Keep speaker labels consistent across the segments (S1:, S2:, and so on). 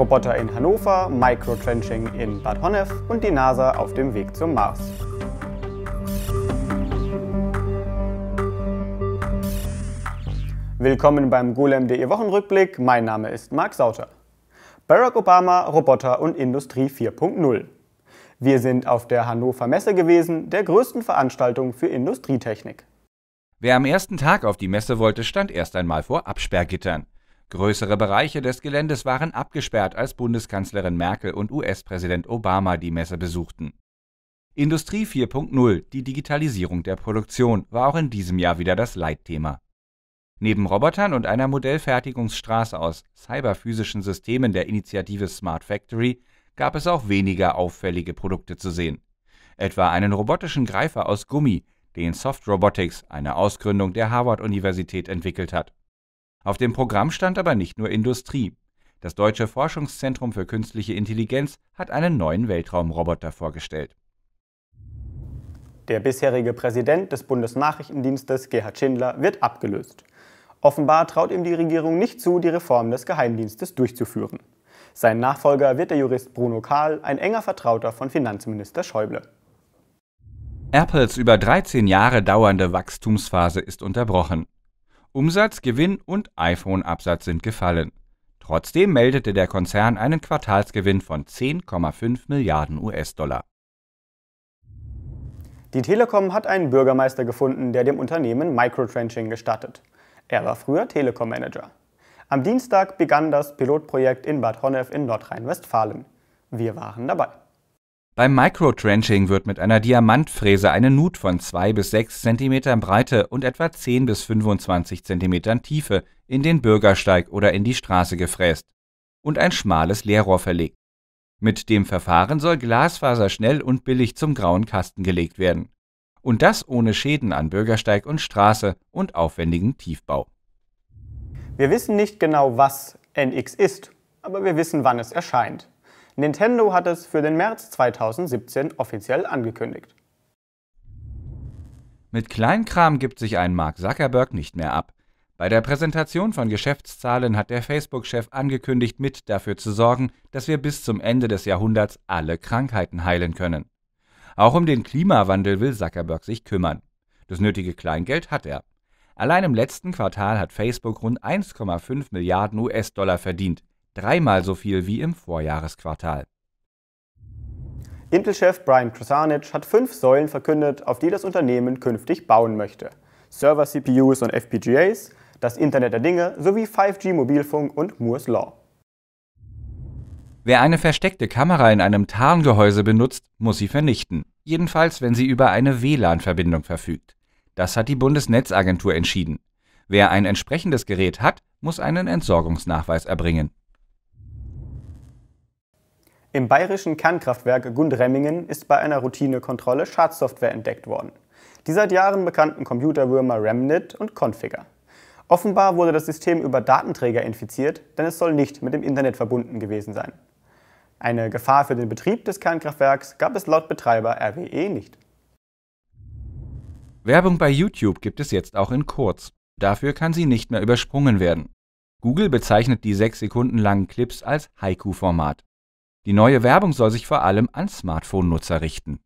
S1: Roboter in Hannover, Microtrenching in Bad Honnef und die NASA auf dem Weg zum Mars. Willkommen beim Golem.de Wochenrückblick. Mein Name ist Marc Sauter. Barack Obama, Roboter und Industrie 4.0. Wir sind auf der Hannover Messe gewesen, der größten Veranstaltung für Industrietechnik.
S2: Wer am ersten Tag auf die Messe wollte, stand erst einmal vor Absperrgittern. Größere Bereiche des Geländes waren abgesperrt, als Bundeskanzlerin Merkel und US-Präsident Obama die Messe besuchten. Industrie 4.0, die Digitalisierung der Produktion, war auch in diesem Jahr wieder das Leitthema. Neben Robotern und einer Modellfertigungsstraße aus cyberphysischen Systemen der Initiative Smart Factory gab es auch weniger auffällige Produkte zu sehen. Etwa einen robotischen Greifer aus Gummi, den Soft Robotics, eine Ausgründung der Harvard-Universität, entwickelt hat. Auf dem Programm stand aber nicht nur Industrie. Das Deutsche Forschungszentrum für künstliche Intelligenz hat einen neuen Weltraumroboter vorgestellt. Der bisherige
S1: Präsident des Bundesnachrichtendienstes, Gerhard Schindler, wird abgelöst. Offenbar traut ihm die Regierung nicht zu, die Reform des Geheimdienstes durchzuführen. Sein Nachfolger wird der Jurist Bruno Kahl, ein enger Vertrauter von Finanzminister Schäuble.
S2: Apples über 13 Jahre dauernde Wachstumsphase ist unterbrochen. Umsatz, Gewinn und iPhone-Absatz sind gefallen. Trotzdem meldete der Konzern einen Quartalsgewinn von 10,5 Milliarden US-Dollar.
S1: Die Telekom hat einen Bürgermeister gefunden, der dem Unternehmen Microtrenching gestattet. Er war früher Telekom-Manager. Am Dienstag begann das Pilotprojekt in Bad Honnef in Nordrhein-Westfalen. Wir waren dabei.
S2: Beim Microtrenching wird mit einer Diamantfräse eine Nut von 2 bis 6 cm Breite und etwa 10 bis 25 cm Tiefe in den Bürgersteig oder in die Straße gefräst und ein schmales Leerrohr verlegt. Mit dem Verfahren soll Glasfaser schnell und billig zum grauen Kasten gelegt werden. Und das ohne Schäden an Bürgersteig und Straße und aufwendigen Tiefbau.
S1: Wir wissen nicht genau, was NX ist, aber wir wissen, wann es erscheint. Nintendo hat es für den März 2017 offiziell angekündigt.
S2: Mit Kleinkram gibt sich ein Mark Zuckerberg nicht mehr ab. Bei der Präsentation von Geschäftszahlen hat der Facebook-Chef angekündigt, mit dafür zu sorgen, dass wir bis zum Ende des Jahrhunderts alle Krankheiten heilen können. Auch um den Klimawandel will Zuckerberg sich kümmern. Das nötige Kleingeld hat er. Allein im letzten Quartal hat Facebook rund 1,5 Milliarden US-Dollar verdient dreimal so viel wie im Vorjahresquartal.
S1: Intel-Chef Brian Krasanich hat fünf Säulen verkündet, auf die das Unternehmen künftig bauen möchte. Server-CPUs und FPGAs, das Internet der Dinge sowie 5G-Mobilfunk und Moore's Law.
S2: Wer eine versteckte Kamera in einem Tarngehäuse benutzt, muss sie vernichten, jedenfalls wenn sie über eine WLAN-Verbindung verfügt. Das hat die Bundesnetzagentur entschieden. Wer ein entsprechendes Gerät hat, muss einen Entsorgungsnachweis erbringen. Im
S1: bayerischen Kernkraftwerk Gundremmingen ist bei einer Routinekontrolle Schadsoftware entdeckt worden. Die seit Jahren bekannten Computerwürmer Remnit und Configure. Offenbar wurde das System über Datenträger infiziert, denn es soll nicht mit dem Internet verbunden gewesen sein. Eine Gefahr für den Betrieb des Kernkraftwerks gab es laut Betreiber RWE nicht.
S2: Werbung bei YouTube gibt es jetzt auch in kurz. Dafür kann sie nicht mehr übersprungen werden. Google bezeichnet die sechs Sekunden langen Clips als Haiku-Format. Die neue Werbung soll sich vor allem an Smartphone-Nutzer richten.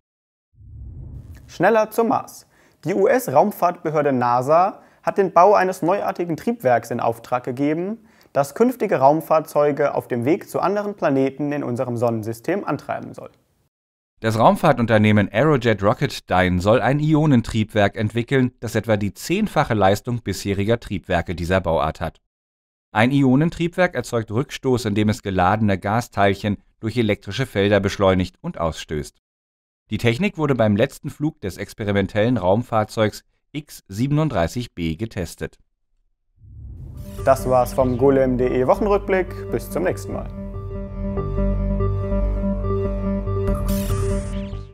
S2: Schneller zum Mars.
S1: Die US-Raumfahrtbehörde NASA hat den Bau eines neuartigen Triebwerks in Auftrag gegeben, das künftige Raumfahrzeuge auf dem Weg zu anderen Planeten in unserem Sonnensystem antreiben soll.
S2: Das Raumfahrtunternehmen Aerojet Rocketdyne soll ein Ionentriebwerk entwickeln, das etwa die zehnfache Leistung bisheriger Triebwerke dieser Bauart hat. Ein Ionentriebwerk erzeugt Rückstoß, indem es geladene Gasteilchen durch elektrische Felder beschleunigt und ausstößt. Die Technik wurde beim letzten Flug des experimentellen Raumfahrzeugs X-37B getestet.
S1: Das war's vom golem.de Wochenrückblick. Bis zum nächsten Mal.